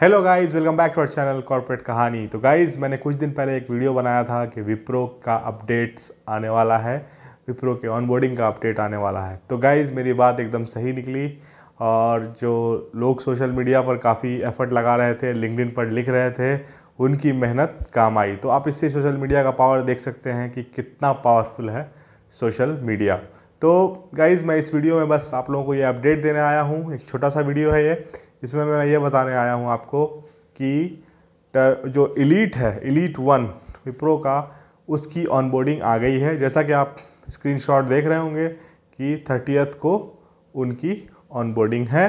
hello guys welcome back to our channel corporate कहानी तो guys मैंने कुछ दिन पहले एक वीडियो बनाया था कि विप्रो का अपडेट्स आने वाला है विप्रो के ऑनबोर्डिंग का अपडेट आने वाला है तो गाइस मेरी बात एकदम सही निकली और जो लोग सोशल मीडिया पर काफ़ी एफर्ट लगा रहे थे लिंकडिन पर लिख रहे थे उनकी मेहनत काम आई तो आप इससे सोशल मीडिया का पावर देख सकते हैं कि कितना पावरफुल है सोशल मीडिया तो गाइज़ मैं इस वीडियो में बस आप लोगों को ये अपडेट देने आया हूँ एक छोटा सा वीडियो है ये इसमें मैं ये बताने आया हूँ आपको कि जो इलीट है इलीट वन विप्रो का उसकी ऑनबोर्डिंग आ गई है जैसा कि आप स्क्रीनशॉट देख रहे होंगे कि थर्टियथ को उनकी ऑनबोर्डिंग है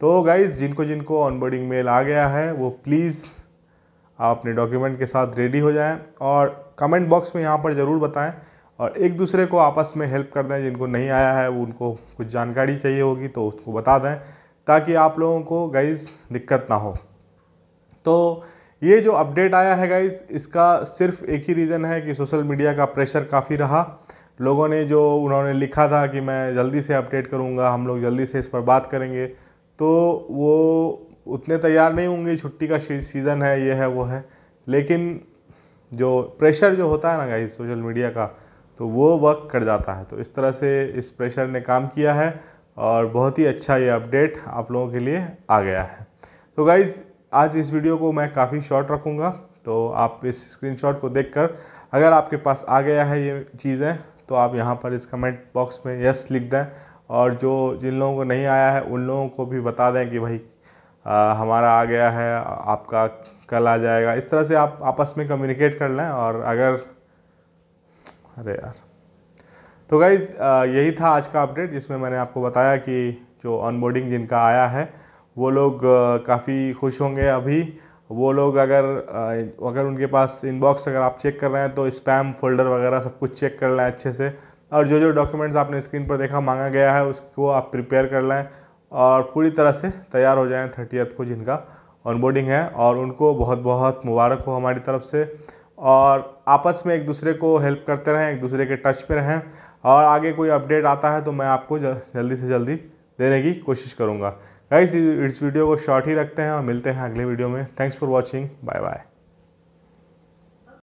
तो गाइज़ जिनको जिनको ऑनबोर्डिंग मेल आ गया है वो प्लीज़ आप अपने डॉक्यूमेंट के साथ रेडी हो जाएं और कमेंट बॉक्स में यहाँ पर ज़रूर बताएं और एक दूसरे को आपस में हेल्प कर दें जिनको नहीं आया है उनको कुछ जानकारी चाहिए होगी तो उसको बता दें ताकि आप लोगों को गाइस दिक्कत ना हो तो ये जो अपडेट आया है गाइस इसका सिर्फ एक ही रीज़न है कि सोशल मीडिया का प्रेशर काफ़ी रहा लोगों ने जो उन्होंने लिखा था कि मैं जल्दी से अपडेट करूँगा हम लोग जल्दी से इस पर बात करेंगे तो वो उतने तैयार नहीं होंगे छुट्टी का सीज़न है ये है वो है लेकिन जो प्रेशर जो होता है ना गाइस सोशल मीडिया का तो वो वर्क कर जाता है तो इस तरह से इस प्रेशर ने काम किया है और बहुत ही अच्छा ये अपडेट आप लोगों के लिए आ गया है तो गाइज़ आज इस वीडियो को मैं काफ़ी शॉर्ट रखूँगा तो आप इस स्क्रीनशॉट को देखकर अगर आपके पास आ गया है ये चीज़ें तो आप यहाँ पर इस कमेंट बॉक्स में यस लिख दें और जो जिन लोगों को नहीं आया है उन लोगों को भी बता दें कि भाई आ, हमारा आ गया है आपका कल आ जाएगा इस तरह से आप आपस में कम्युनिकेट कर लें और अगर अरे यार तो गाइज़ यही था आज का अपडेट जिसमें मैंने आपको बताया कि जो ऑनबोर्डिंग जिनका आया है वो लोग काफ़ी खुश होंगे अभी वो लोग अगर अगर उनके पास इनबॉक्स अगर आप चेक कर रहे हैं तो स्पैम फोल्डर वगैरह सब कुछ चेक कर लें अच्छे से और जो जो डॉक्यूमेंट्स आपने स्क्रीन पर देखा मांगा गया है उसको आप प्रिपेयर कर लें और पूरी तरह से तैयार हो जाएं थर्टीथ को जिनका ऑनबोर्डिंग है और उनको बहुत बहुत मुबारक हो हमारी तरफ से और आपस में एक दूसरे को हेल्प करते रहें एक दूसरे के टच में रहें और आगे कोई अपडेट आता है तो मैं आपको जल्दी से जल्दी देने की कोशिश करूँगा कई इस वीडियो को शॉर्ट ही रखते हैं और मिलते हैं अगले वीडियो में thanks for watching bye bye